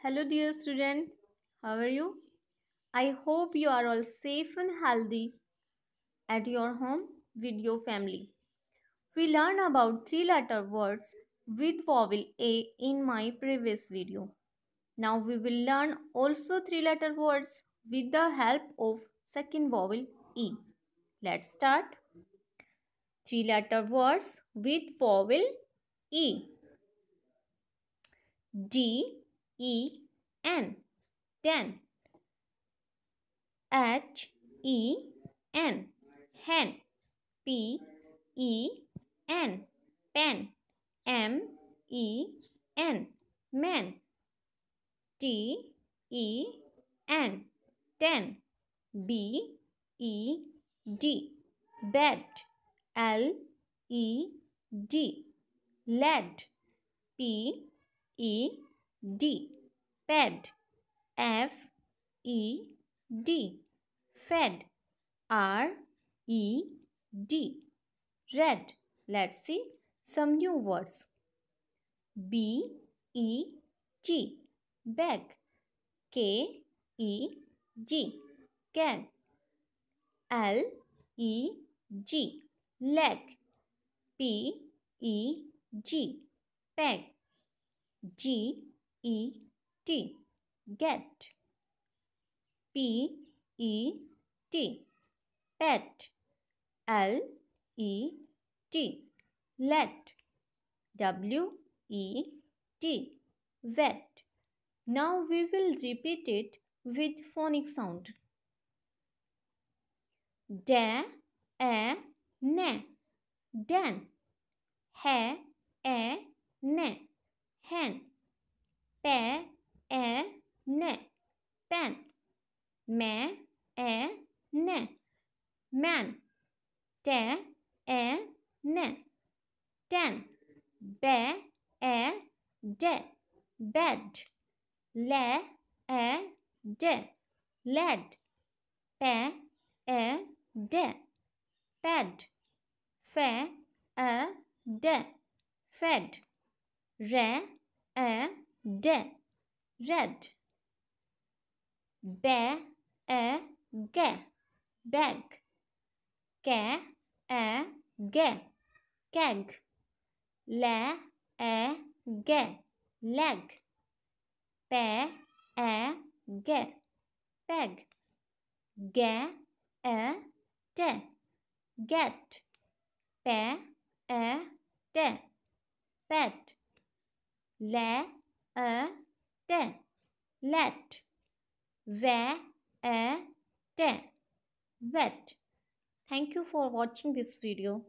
Hello, dear student. How are you? I hope you are all safe and healthy at your home with your family. We learned about three letter words with vowel A in my previous video. Now we will learn also three letter words with the help of second vowel E. Let's start. Three letter words with vowel E. D E N ten H E N hen P E N pen M E N men T E N ten B E D bed L E D lead P E D. Ped. F. E. D. Fed. R. E. D. Red. Let's see some new words. B. E. G. Bag. K. E. G. Can. L. E. G. Leg. P. E. G. Peg. G. E T get P E T pet L E T let W E T wet now we will repeat it with phonic sound da a na dan ha a na hen pe e ne pen me e ne man te e ne ten be e de bed le e de led pe e de ped fe e de fed re e de Red. Be. E. Ge. Bag. Ke. E. Ge. Keg. Le. E. Ge. Leg. Pe. E. Ge. Peg. Ge. E. Te. Get. Pe. E. Te. Pet. Le a ten. Let. Where a ten. Wet. Thank you for watching this video.